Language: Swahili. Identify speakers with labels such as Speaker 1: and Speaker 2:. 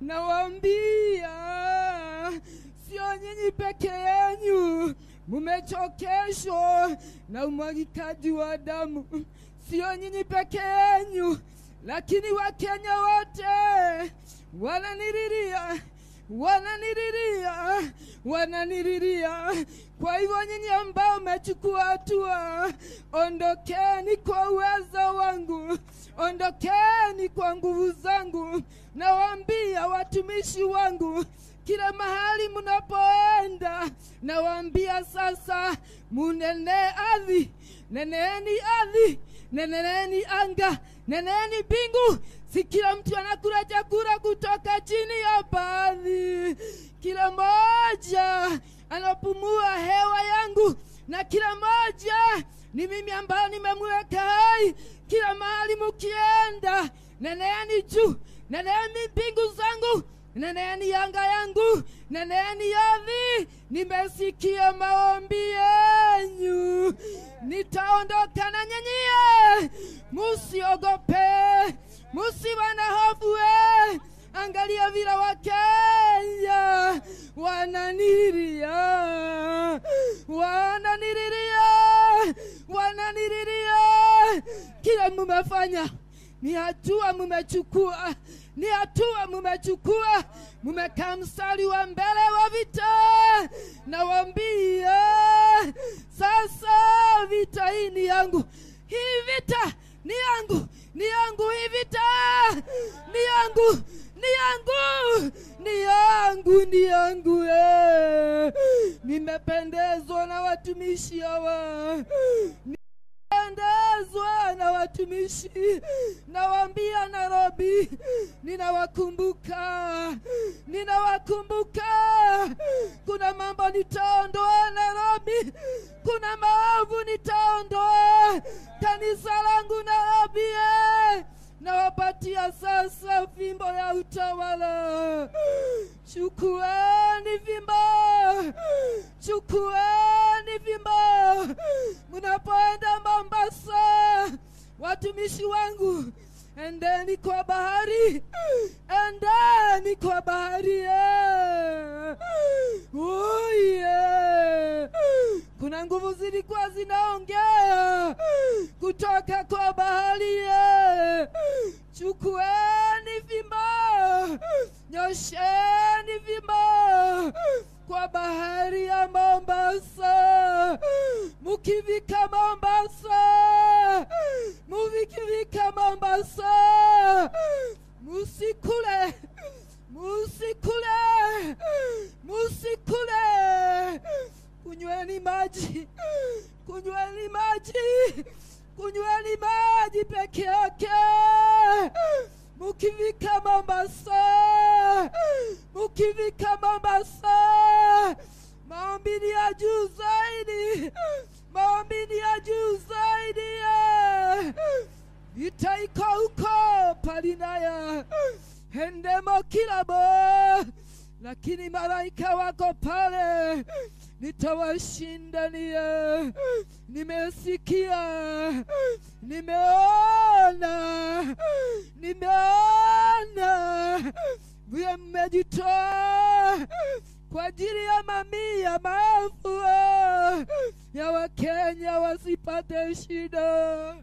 Speaker 1: nawambia sio nyinyi peke yenu mumechokeshwa na umwagikaji wa damu, sio nyinyi peke yenu, lakini Wakenya wote wananililia, wananililia wananililia, wananililia. Kwa hivyo nyinyi ambao mmechukua hatua, ondokeni kwa uwezo wangu, ondokeni kwa nguvu zangu. Nawaambia watumishi wangu, kila mahali mnapoenda, nawaambia sasa, munene ardhi, neneni ardhi, neneni anga, neneni mbingu. Si kila mtu anakula chakula kutoka chini ya baadhi kila mmoja anapumua hewa yangu, na kila mmoja ni mimi ambayo nimemweka hai. Kila mahali mukienda, neneeni juu, neneeni mbingu zangu, neneni yanga yangu, neneni yadhi, nimesikia maombi yenyu, nitaondoka na nyenyie. Musiogope, musiwe na hofu, angalia wa wananiriria wananiriria wananiriria kila mumefanya ni hatua mumechukua ni hatua mumechukua mumekaa mstari wa mbele wa Mungu eh, Nimependezwa na watumishi hawa nimependezwa na watumishi, nawaambia Nairobi, ninawakumbuka, ninawakumbuka. Kuna mambo nitaondoa Nairobi, kuna maovu nitaondoa. Kanisa langu Nairobi, eh. nawapatia sasa fimbo ya utawala Chukueni vimbo, chukueni fimbo. Mnapoenda Mombasa, watumishi wangu, endeni kwa bahari, endeni kwa bahari. Oh eh! yeah. Kuna nguvu zilikuwa zinaongea kutoka kwa bahari. Eh! Chukueni fimbo, nyosheni Mombasa, mukivika Mombasa, muvikivika Mombasa, musikule musikule musikule, kunyweni maji, kunyweni maji, kunyweni maji peke yake mukivika Mombasa itaika huko palinaya hendemo kilabo, lakini malaika wako pale nitawashindania. Nimesikia, nimeona, nimeona vile mmejitoa kwa ajili ya mamia maelfu ya Wakenya wasipate shida.